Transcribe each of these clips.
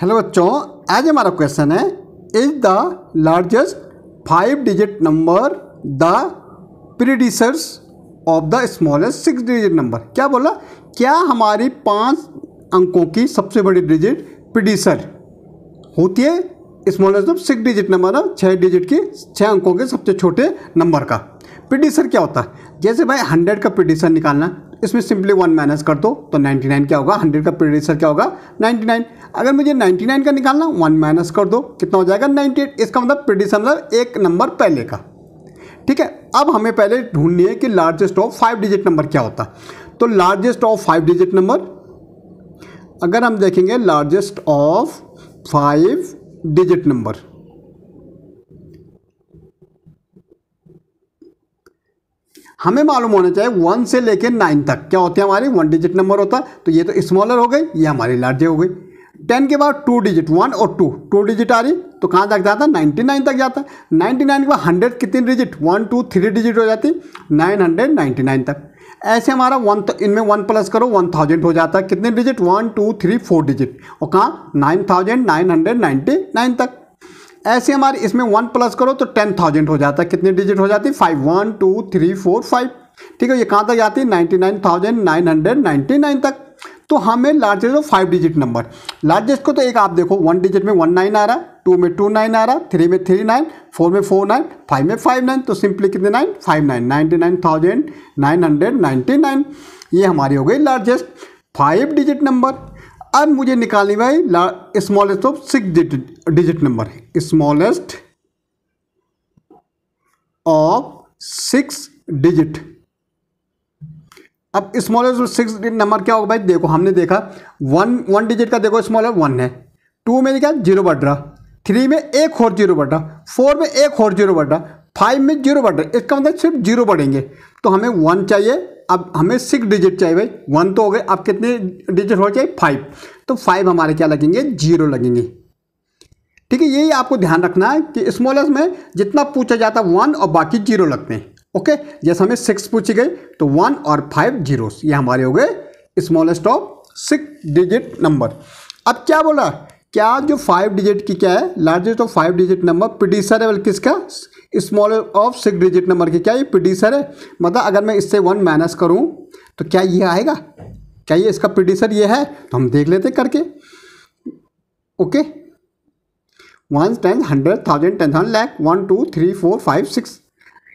hello बच्चों आज हमारा क्वेश्चन है is the largest five digit number the predecessors of the smallest six digit number क्या बोला क्या हमारी पांच अंकों की सबसे बड़ी डिजिट प्रीडिसर होती है smallest of six digit number छः डिजिट की छः अंकों के सबसे छोटे नंबर का प्रीडिसर क्या होता है जैसे भाई हंड्रेड का प्रीडिसर निकालना इसमें सिंपली वन माइनस कर दो तो 99 क्या होगा 100 का प्रेडिसर क्या होगा 99 अगर मुझे 99 का निकालना वन माइनस कर दो कितना हो जाएगा 98 इसका मतलब प्रेडिसर मतलब एक नंबर पहले का ठीक है अब हमें पहले ढूंढनी है कि largest of five digit number क्या होता तो largest of five digit number अगर हम देखेंगे largest of five digit number हमें मालूम होना चाहिए वन से लेकर नाइन तक क्या होते हैं हमारे वन डिजिट नंबर होता तो ये तो स्मॉलर हो गई ये हमारी लार्जर हो गई टेन के बाद टू डिजिट वन और टू टू डिजिट आ रही तो कहाँ तक जाता है नाइन्टी नाइन तक जाता है नाइन्टी नाइन के बाद हंड्रेड कितनी digit one two three digit हो जाती नाइन हंड्रेड नाइन्टी नाइन तक ऐसे हमारा वन तो इनमें वन प्लस करो वन थाउजेंड हो जाता है कितने digit one two three four digit और कहाँ nine thousand nine hundred ninety nine तक ऐसे हमारे इसमें वन प्लस करो तो टेन थाउजेंड हो जाता है कितने डिजिट हो जाती है five one two three four five ठीक है ये कहाँ तक जाती है ninety nine thousand nine hundred ninety nine तक तो हमें लार्जेस्ट और फाइव डिजिट नंबर लार्जेस्ट को तो एक आप देखो वन डिजिट में वन नाइन आ रहा है टू में टू नाइन आ रहा है थ्री में थ्री नाइन फोर में फोर नाइन फाइव में फाइव नाइन तो सिंपली कितने nine five nine ninety nine thousand nine hundred ninety nine ये हमारी हो गई लार्जेस्ट फाइव डिजिट नंबर अब मुझे निकालने भाई smallest of six digit number है स्मॉलेस्ट ऑफ सिक्स डिजिट अब smallest of six digit number क्या होगा भाई देखो हमने देखा वन वन डिजिट का देखो स्मॉल वन है टू में देखा जीरो बढ़ रहा थ्री में एक और जीरो बढ़ रहा फोर में एक और जीरो बढ़ रहा फाइव में जीरो बढ़ रहा इसका मतलब सिर्फ जीरो बढ़ेंगे तो हमें वन चाहिए अब हमें सिक्स डिजिट चाहिए भाई वन तो हो गए अब कितने डिजिट हो चाहिए फाइव तो फाइव हमारे क्या लगेंगे जीरो लगेंगे ठीक है यही आपको ध्यान रखना है कि स्मॉलेस्ट में जितना पूछा जाता है वन और बाकी जीरो लगते हैं ओके जैसे हमें सिक्स पूछी गई तो वन और फाइव जीरो ये हमारे हो गए smallest of six digit number अब क्या बोला क्या जो फाइव डिजिट की क्या है largest of five digit number प्रोड्यूसरेबल किसका small of six digit number की क्या ये प्रोड्यूसर है मतलब अगर मैं इससे वन माइनस करूँ तो क्या ये आएगा क्या ये इसका प्रोड्यूसर ये है तो हम देख लेते करके okay one ten hundred thousand ten thousand lakh one two three four five six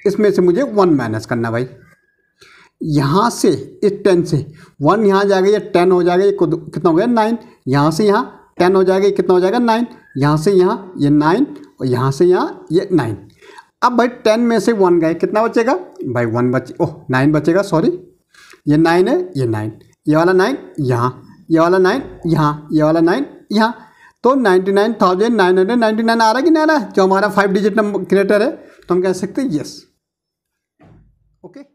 इसमें से मुझे वन माइनस करना भाई यहाँ से इस टेन से वन यहाँ जाएगा ये टेन हो जाएगा ये कितना हो गया नाइन यहाँ से यहाँ टेन हो जाएगा ये कितना हो जाएगा नाइन यहाँ से यहाँ ये नाइन और यहाँ से यहाँ ये नाइन अब भाई टेन में से वन गए कितना बचेगा भाई वन बचे ओह नाइन बचेगा सॉरी ये नाइन है ये नाइन ये वाला नाइन यहाँ ये वाला नाइन यहाँ ये वाला नाइन यहाँ तो ninety nine thousand nine hundred ninety nine आ रहा है कि नहीं आ रहा है जो हमारा फाइव डिजिट नंबर क्रिएटर है तो हम कह सकते हैं यस ओके